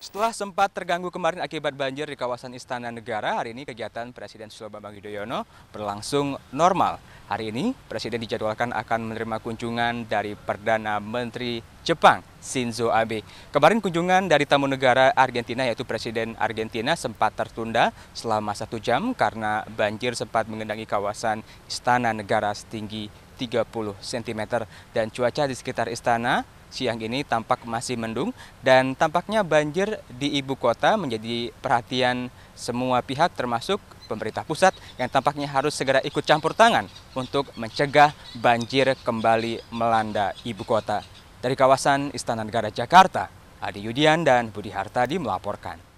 Setelah sempat terganggu kemarin akibat banjir di kawasan Istana Negara, hari ini kegiatan Presiden Susilo Bambang Yudhoyono berlangsung normal. Hari ini Presiden dijadwalkan akan menerima kunjungan dari Perdana Menteri Jepang Shinzo Abe. Kemarin kunjungan dari tamu negara Argentina yaitu Presiden Argentina sempat tertunda selama satu jam karena banjir sempat mengendangi kawasan Istana Negara setinggi 30 cm dan cuaca di sekitar istana siang ini tampak masih mendung dan tampaknya banjir di ibu kota menjadi perhatian semua pihak termasuk pemerintah pusat yang tampaknya harus segera ikut campur tangan untuk mencegah banjir kembali melanda ibu kota. Dari kawasan Istana Negara Jakarta, Adi Yudian dan Budi Hartadi melaporkan.